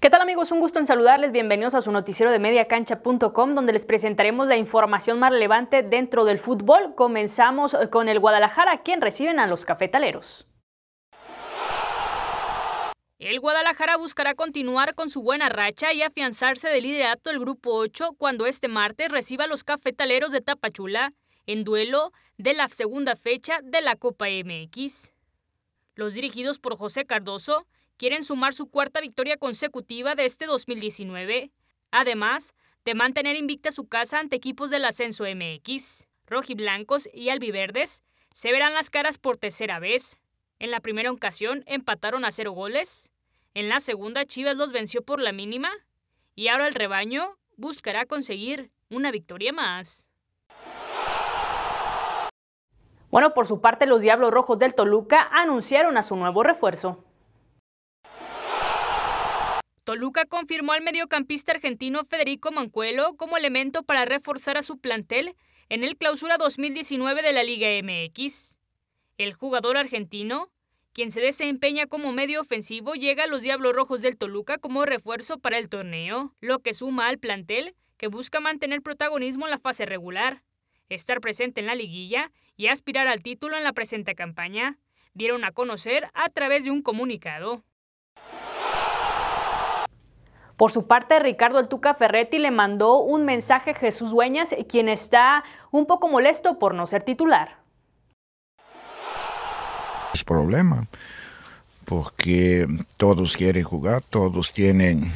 ¿Qué tal amigos? Un gusto en saludarles. Bienvenidos a su noticiero de mediacancha.com donde les presentaremos la información más relevante dentro del fútbol. Comenzamos con el Guadalajara, quien reciben a los cafetaleros. El Guadalajara buscará continuar con su buena racha y afianzarse del liderato del Grupo 8 cuando este martes reciba a los cafetaleros de Tapachula en duelo de la segunda fecha de la Copa MX. Los dirigidos por José Cardoso quieren sumar su cuarta victoria consecutiva de este 2019, además de mantener invicta su casa ante equipos del ascenso MX. Rojiblancos y albiverdes se verán las caras por tercera vez. En la primera ocasión empataron a cero goles, en la segunda Chivas los venció por la mínima y ahora el rebaño buscará conseguir una victoria más. Bueno, por su parte, los Diablos Rojos del Toluca anunciaron a su nuevo refuerzo. Toluca confirmó al mediocampista argentino Federico Mancuelo como elemento para reforzar a su plantel en el clausura 2019 de la Liga MX. El jugador argentino, quien se desempeña como medio ofensivo, llega a los Diablos Rojos del Toluca como refuerzo para el torneo, lo que suma al plantel que busca mantener protagonismo en la fase regular, estar presente en la liguilla y aspirar al título en la presente campaña, dieron a conocer a través de un comunicado. Por su parte, Ricardo Altuca Ferretti le mandó un mensaje a Jesús Dueñas, quien está un poco molesto por no ser titular. Es problema, porque todos quieren jugar, todos tienen,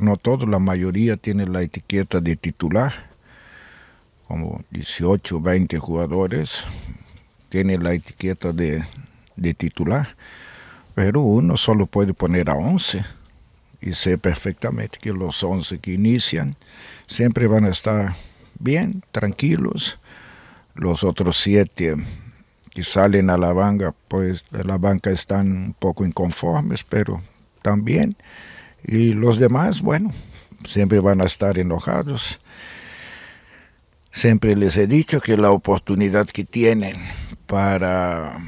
no todos, la mayoría tiene la etiqueta de titular, como 18, 20 jugadores tienen la etiqueta de, de titular, pero uno solo puede poner a 11 y sé perfectamente que los 11 que inician siempre van a estar bien, tranquilos. Los otros 7 que salen a la banca, pues de la banca están un poco inconformes, pero también. Y los demás, bueno, siempre van a estar enojados. Siempre les he dicho que la oportunidad que tienen para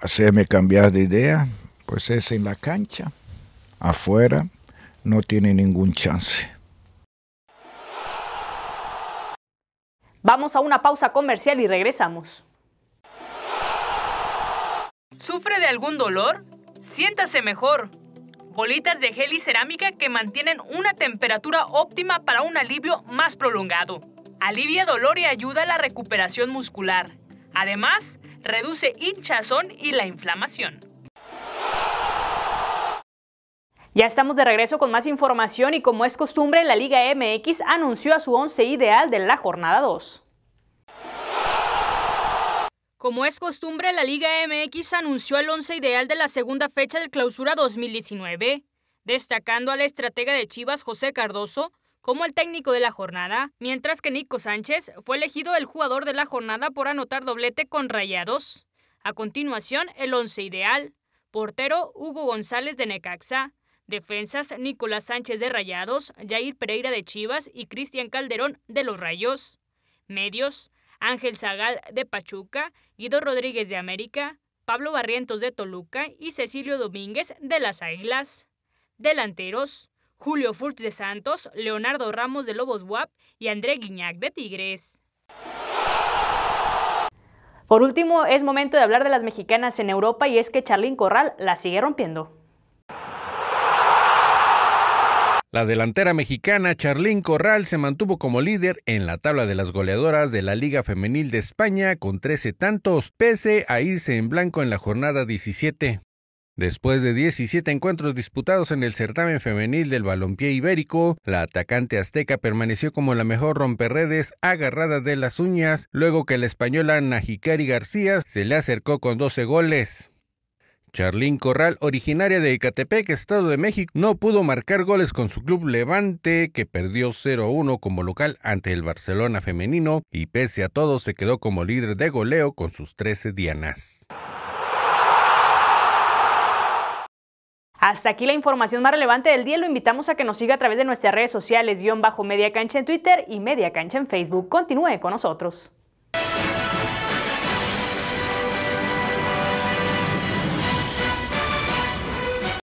hacerme cambiar de idea, pues es en la cancha afuera no tiene ningún chance. Vamos a una pausa comercial y regresamos. ¿Sufre de algún dolor? Siéntase mejor. Bolitas de gel y cerámica que mantienen una temperatura óptima para un alivio más prolongado. Alivia dolor y ayuda a la recuperación muscular. Además, reduce hinchazón y la inflamación. Ya estamos de regreso con más información y como es costumbre, la Liga MX anunció a su once ideal de la jornada 2. Como es costumbre, la Liga MX anunció el 11 ideal de la segunda fecha de clausura 2019, destacando a la estratega de Chivas José Cardoso como el técnico de la jornada, mientras que Nico Sánchez fue elegido el jugador de la jornada por anotar doblete con rayados. A continuación, el once ideal. Portero Hugo González de Necaxa, Defensas Nicolás Sánchez de Rayados, Jair Pereira de Chivas y Cristian Calderón de los Rayos. Medios Ángel Zagal de Pachuca, Guido Rodríguez de América, Pablo Barrientos de Toluca y Cecilio Domínguez de las Águilas. Delanteros Julio Furch de Santos, Leonardo Ramos de Lobos y André Guiñac de Tigres. Por último, es momento de hablar de las mexicanas en Europa y es que Charlín Corral la sigue rompiendo. La delantera mexicana Charlín Corral se mantuvo como líder en la tabla de las goleadoras de la Liga Femenil de España con 13 tantos, pese a irse en blanco en la jornada 17. Después de 17 encuentros disputados en el certamen femenil del balompié ibérico, la atacante azteca permaneció como la mejor romperredes agarrada de las uñas, luego que la española Najikari García se le acercó con 12 goles. Charlín Corral, originaria de Ecatepec, Estado de México, no pudo marcar goles con su club Levante, que perdió 0-1 como local ante el Barcelona femenino y pese a todo se quedó como líder de goleo con sus 13 dianas. Hasta aquí la información más relevante del día. Lo invitamos a que nos siga a través de nuestras redes sociales, guión bajo Media Cancha en Twitter y Media Cancha en Facebook. Continúe con nosotros.